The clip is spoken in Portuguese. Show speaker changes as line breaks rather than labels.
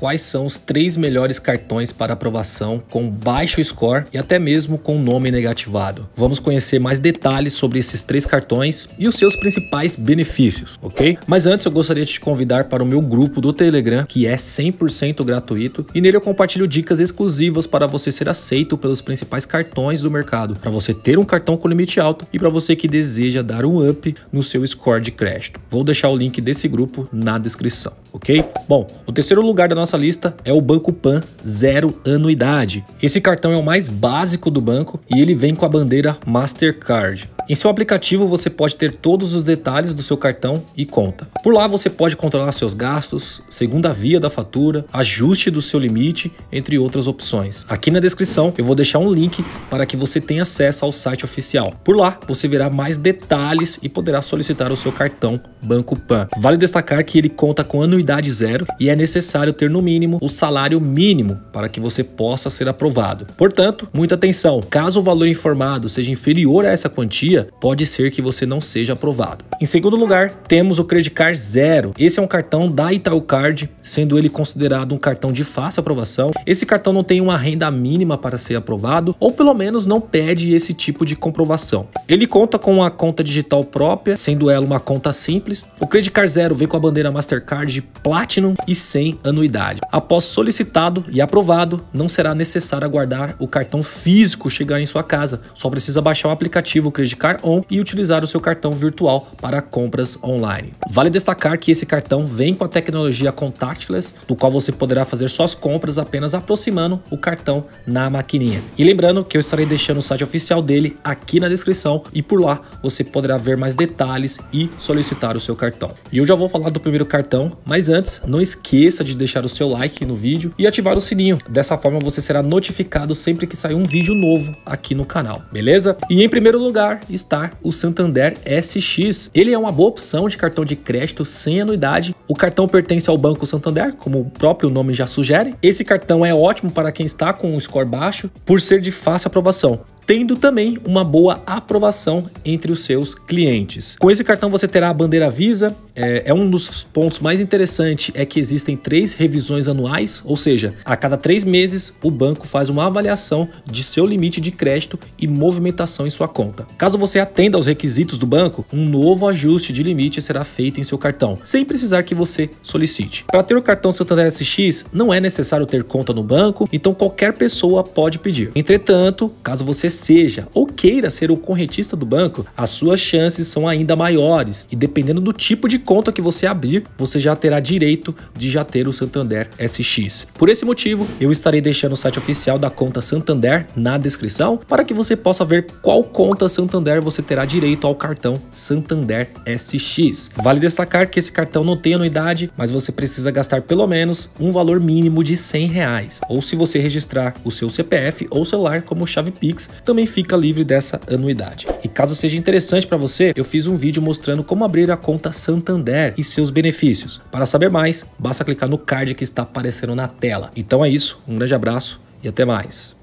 quais são os três melhores cartões para aprovação com baixo score e até mesmo com nome negativado. Vamos conhecer mais detalhes sobre esses três cartões e os seus principais benefícios, ok? Mas antes eu gostaria de te convidar para o meu grupo do Telegram, que é 100% gratuito, e nele eu compartilho dicas exclusivas para você ser aceito pelos principais cartões do mercado, para você ter um cartão com limite alto e para você que deseja dar um up no seu score de crédito. Vou deixar o link desse grupo na descrição, ok? Bom, o terceiro lugar da nossa nossa lista é o Banco Pan Zero Anuidade. Esse cartão é o mais básico do banco e ele vem com a bandeira Mastercard. Em seu aplicativo você pode ter todos os detalhes do seu cartão e conta. Por lá você pode controlar seus gastos, segunda via da fatura, ajuste do seu limite, entre outras opções. Aqui na descrição eu vou deixar um link para que você tenha acesso ao site oficial. Por lá você verá mais detalhes e poderá solicitar o seu cartão Banco Pan. Vale destacar que ele conta com anuidade zero e é necessário ter no mínimo o salário mínimo para que você possa ser aprovado. Portanto, muita atenção. Caso o valor informado seja inferior a essa quantia, dia, pode ser que você não seja aprovado. Em segundo lugar, temos o Card Zero. Esse é um cartão da Itaú Card, sendo ele considerado um cartão de fácil aprovação. Esse cartão não tem uma renda mínima para ser aprovado, ou pelo menos não pede esse tipo de comprovação. Ele conta com uma conta digital própria, sendo ela uma conta simples. O Card Zero vem com a bandeira Mastercard Platinum e sem anuidade. Após solicitado e aprovado, não será necessário aguardar o cartão físico chegar em sua casa. Só precisa baixar o aplicativo Card Sacar On e utilizar o seu cartão virtual para compras online. Vale destacar que esse cartão vem com a tecnologia contactless, do qual você poderá fazer suas compras apenas aproximando o cartão na maquininha. E lembrando que eu estarei deixando o site oficial dele aqui na descrição e por lá você poderá ver mais detalhes e solicitar o seu cartão. E eu já vou falar do primeiro cartão, mas antes não esqueça de deixar o seu like no vídeo e ativar o sininho. Dessa forma você será notificado sempre que sair um vídeo novo aqui no canal, beleza? E em primeiro lugar, está o Santander SX. Ele é uma boa opção de cartão de crédito sem anuidade. O cartão pertence ao Banco Santander, como o próprio nome já sugere. Esse cartão é ótimo para quem está com um score baixo, por ser de fácil aprovação tendo também uma boa aprovação entre os seus clientes. Com esse cartão você terá a bandeira Visa. É, é um dos pontos mais interessantes é que existem três revisões anuais, ou seja, a cada três meses o banco faz uma avaliação de seu limite de crédito e movimentação em sua conta. Caso você atenda aos requisitos do banco, um novo ajuste de limite será feito em seu cartão, sem precisar que você solicite. Para ter o cartão Santander SX, não é necessário ter conta no banco, então qualquer pessoa pode pedir. Entretanto, caso você seja, ou queira ser o corretista do banco, as suas chances são ainda maiores. E dependendo do tipo de conta que você abrir, você já terá direito de já ter o Santander SX. Por esse motivo, eu estarei deixando o site oficial da conta Santander na descrição para que você possa ver qual conta Santander você terá direito ao cartão Santander SX. Vale destacar que esse cartão não tem anuidade, mas você precisa gastar pelo menos um valor mínimo de 100 reais. Ou se você registrar o seu CPF ou celular como chave Pix, também fica livre livre dessa anuidade. E caso seja interessante para você, eu fiz um vídeo mostrando como abrir a conta Santander e seus benefícios. Para saber mais, basta clicar no card que está aparecendo na tela. Então é isso, um grande abraço e até mais.